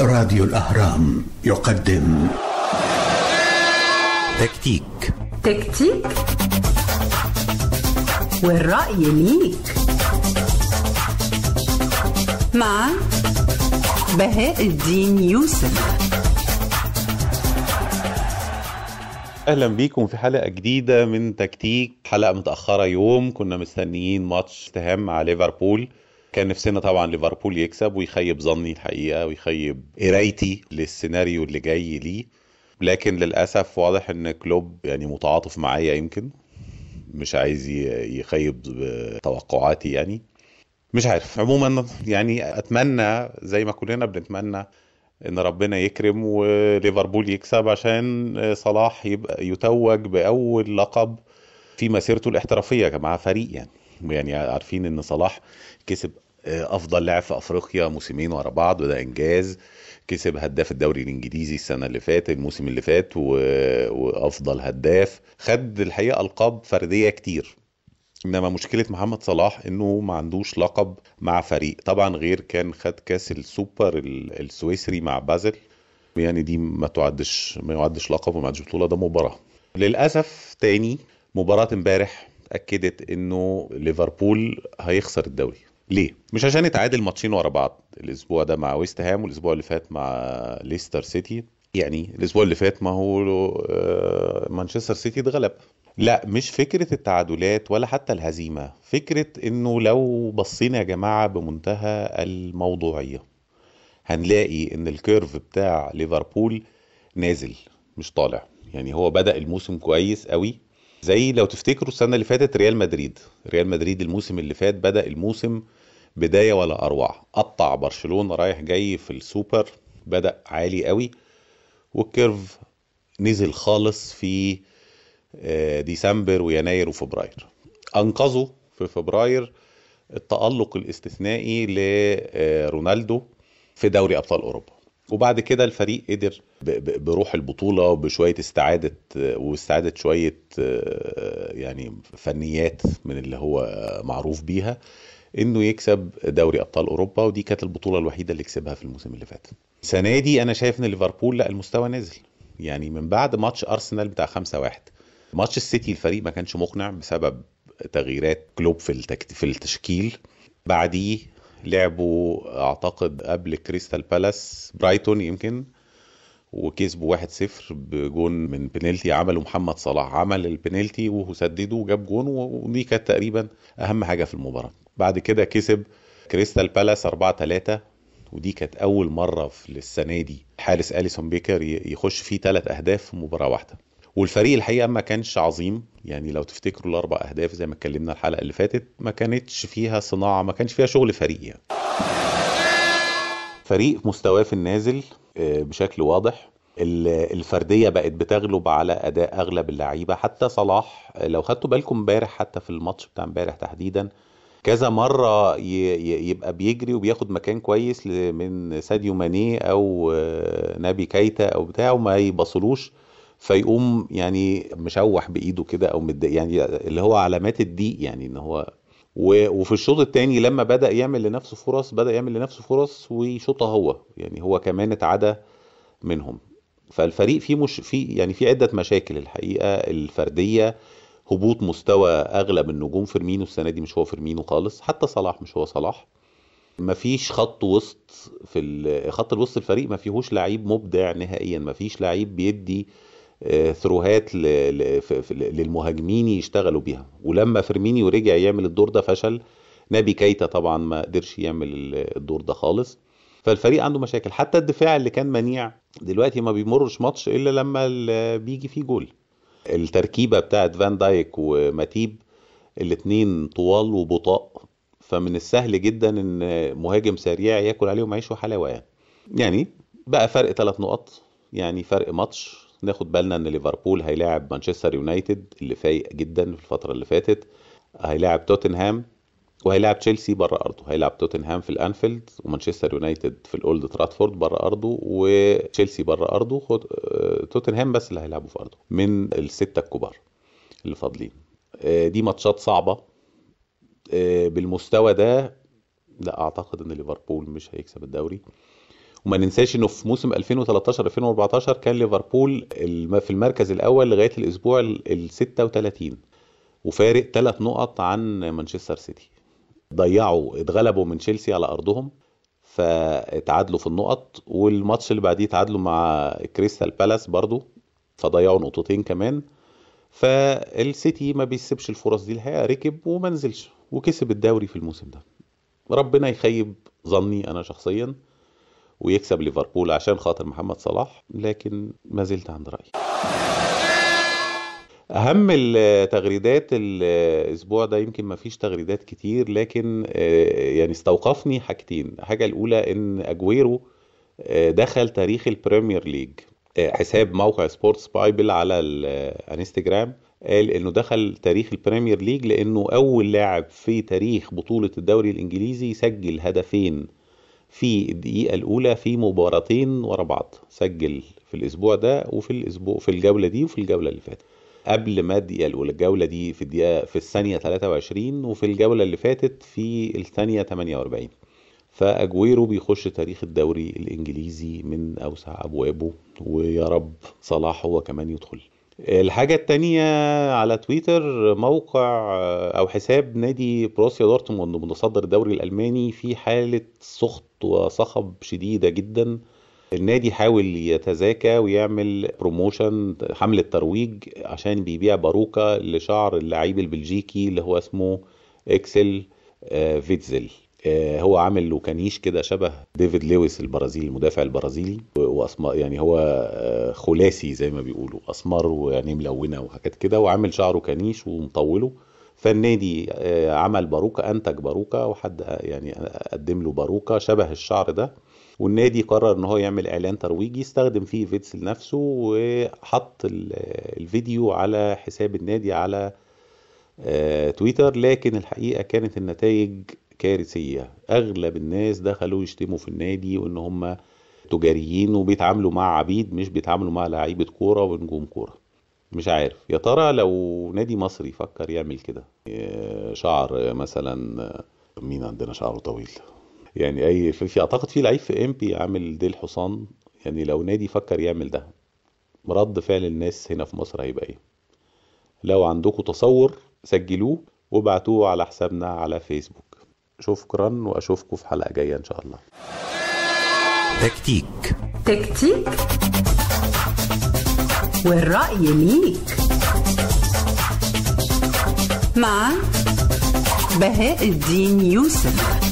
راديو الأهرام يقدم تكتيك تكتيك والرأي ليك مع بهاء الدين يوسف اهلا بيكم في حلقه جديده من تكتيك حلقه متاخره يوم كنا مستنيين ماتش تهام مع ليفربول كان نفسنا طبعا ليفربول يكسب ويخيب ظني الحقيقه ويخيب قرايتي للسيناريو اللي جاي ليه لكن للاسف واضح ان كلوب يعني متعاطف معايا يمكن مش عايز يخيب توقعاتي يعني مش عارف عموما يعني اتمنى زي ما كلنا بنتمنى ان ربنا يكرم وليفربول يكسب عشان صلاح يبقى يتوج باول لقب في مسيرته الاحترافيه مع فريق يعني يعني عارفين ان صلاح كسب آه، افضل لاعب في افريقيا موسمين ورا بعض وده انجاز كسب هداف الدوري الانجليزي السنه اللي فاتت الموسم اللي فات و... وافضل هداف خد الحقيقه القاب فرديه كتير انما مشكله محمد صلاح انه ما عندوش لقب مع فريق طبعا غير كان خد كاس السوبر السويسري مع بازل يعني دي ما تعدش ما يعدش لقب وما عدش بطوله ده مباراه للاسف تاني مباراه امبارح اكدت انه ليفربول هيخسر الدوري ليه؟ مش عشان اتعادل ماتشين ورا بعض الاسبوع ده مع ويست هام والاسبوع اللي فات مع ليستر سيتي يعني الاسبوع اللي فات ما هو آه، مانشستر سيتي اتغلب لا مش فكرة التعادلات ولا حتى الهزيمة فكرة انه لو بصينا يا جماعة بمنتهى الموضوعية هنلاقي ان الكيرف بتاع ليفربول نازل مش طالع يعني هو بدأ الموسم كويس قوي زي لو تفتكروا السنة اللي فاتت ريال مدريد ريال مدريد الموسم اللي فات بدأ الموسم بدايه ولا اروع قطع برشلونه رايح جاي في السوبر بدا عالي قوي والكيرف نزل خالص في آه، ديسمبر ويناير وفبراير انقذوا في فبراير التالق الاستثنائي لرونالدو آه، في دوري ابطال اوروبا وبعد كده الفريق قدر بروح البطوله وبشويه استعاده آه، واستعاده شويه يعني فنيات من اللي هو معروف بيها انه يكسب دوري ابطال اوروبا ودي كانت البطوله الوحيده اللي كسبها في الموسم اللي فات السنه دي انا شايف ان ليفربول لا المستوى نزل يعني من بعد ماتش ارسنال بتاع 5 1 ماتش السيتي الفريق ما كانش مقنع بسبب تغييرات كلوب في التكت... في التشكيل بعديه لعبوا اعتقد قبل كريستال بالاس برايتون يمكن وكسبوا 1-0 بجون من بنالتي عمله محمد صلاح عمل البنالتي وهو سدده وجاب جون ودي كانت تقريبا اهم حاجه في المباراه بعد كده كسب كريستال بالاس 4 3 ودي كانت اول مره في السنه دي حارس اليسون بيكر يخش فيه ثلاث اهداف في مباراه واحده والفريق الحقيقه ما كانش عظيم يعني لو تفتكروا الاربع اهداف زي ما اتكلمنا الحلقه اللي فاتت ما كانتش فيها صناعه ما كانش فيها شغل فريق يعني. فريق مستواه في النازل آه، بشكل واضح الفرديه بقت بتغلب على اداء اغلب اللعيبه حتى صلاح لو خدتوا بالكم امبارح حتى في الماتش بتاع امبارح تحديدا كذا مره يبقى بيجري وبياخد مكان كويس من ساديو ماني او نبي كايتا او بتاعه ما يبصلوش فيقوم يعني مشوح بايده كده او متضايق يعني اللي هو علامات الضيق يعني ان هو وفي الشوط الثاني لما بدا يعمل لنفسه فرص بدا يعمل لنفسه فرص ويشوطها هو يعني هو كمان اتعدى منهم فالفريق فيه مش في يعني في عده مشاكل الحقيقه الفرديه هبوط مستوى اغلب النجوم فيرمينو السنه دي مش هو فيرمينو خالص حتى صلاح مش هو صلاح مفيش خط وسط في خط الوسط الفريق ما فيهوش لعيب مبدع نهائيا مفيش لعيب بيدي آه، ثروهات للمهاجمين يشتغلوا بيها ولما فيرمينيو رجع يعمل الدور ده فشل نبي كيتا طبعا ما قدرش يعمل الدور ده خالص فالفريق عنده مشاكل حتى الدفاع اللي كان منيع دلوقتي ما بيمرش ماتش الا لما بيجي فيه جول التركيبه بتاعت فان دايك وماتيب الاتنين طوال وبطاء فمن السهل جدا ان مهاجم سريع ياكل عليهم عيش وحلاوه يعني يعني بقى فرق ثلاث نقط يعني فرق ماتش ناخد بالنا ان ليفربول هيلاعب مانشستر يونايتد اللي فايق جدا في الفتره اللي فاتت هيلاعب توتنهام وهيلاعب تشيلسي بره ارضه هيلاعب توتنهام في الانفيلد ومانشستر يونايتد في الاولد تراتفورد بره ارضه وتشيلسي بره ارضه خد... آه، توتنهام بس اللي هيلعبه في ارضه من السته الكبار اللي فاضلين آه، دي ماتشات صعبه آه، بالمستوى ده لا اعتقد ان ليفربول مش هيكسب الدوري وما ننساش انه في موسم 2013 2014 كان ليفربول في المركز الاول لغايه الاسبوع ال 36 وفارق ثلاث نقط عن مانشستر سيتي ضيعوا اتغلبوا من تشيلسي على ارضهم فاتعادلوا في النقط والماتش اللي بعديه اتعادلوا مع كريستال بالاس برضو فضيعوا نقطتين كمان فالسيتي ما بيسيبش الفرص دي الحقيقه ركب وما نزلش وكسب الدوري في الموسم ده ربنا يخيب ظني انا شخصيا ويكسب ليفربول عشان خاطر محمد صلاح لكن ما زلت عند رايي اهم التغريدات الاسبوع ده يمكن ما فيش تغريدات كتير لكن آه، يعني استوقفني حاجتين الحاجه الاولى ان اجويرو آه، دخل تاريخ البريمير ليج آه، حساب موقع سبورتس بايبل على الانستجرام قال انه دخل تاريخ البريمير ليج لانه اول لاعب في تاريخ بطوله الدوري الانجليزي سجل هدفين في الدقيقه الاولى في مباراتين ورا بعض سجل في الاسبوع ده وفي الاسبوع في الجوله دي وفي الجوله اللي فاتت قبل ما الجوله دي في الدقيقه في الثانيه 23 وفي الجوله اللي فاتت في الثانيه 48 فاجويرو بيخش تاريخ الدوري الانجليزي من اوسع ابوابه ويا رب صلاح هو كمان يدخل الحاجة التانية على تويتر موقع أو حساب نادي بروسيا دورتموند متصدر الدوري الألماني في حالة سخط وصخب شديدة جدا النادي حاول يتزاكى ويعمل بروموشن حمله ترويج عشان بيبيع باروكه لشعر اللعيب البلجيكي اللي هو اسمه اكسل آه، فيتزل آه، هو عامل له كانيش كده شبه ديفيد لويس البرازيلي المدافع البرازيلي واسمر يعني هو آه، خلاسي زي ما بيقولوا اسمر ويعني ملونه وحاجات كده وعامل شعره كانيش ومطوله فالنادي عمل باروكه انتج باروكه وحد يعني قدم له باروكه شبه الشعر ده والنادي قرر ان هو يعمل اعلان ترويجي استخدم فيه فيتس لنفسه وحط الفيديو على حساب النادي على آه، تويتر لكن الحقيقه كانت النتائج كارثيه اغلب الناس دخلوا يشتموا في النادي وان هم تجاريين وبيتعاملوا مع عبيد مش بيتعاملوا مع لعيبه كوره ونجوم كوره مش عارف يا ترى لو نادي مصري فكر يعمل كده آه، شعر مثلا آه، مين عندنا شعره طويل يعني اي في اعتقد في لعيب في امبي عامل دي الحصان يعني لو نادي فكر يعمل ده رد فعل الناس هنا في مصر هيبقى ايه لو عندكم تصور سجلوه وابعتوه على حسابنا على فيسبوك شكرا واشوفكم في حلقه جايه ان شاء الله تكتيك تكتيك والرأي ليك مع بهاء الدين يوسف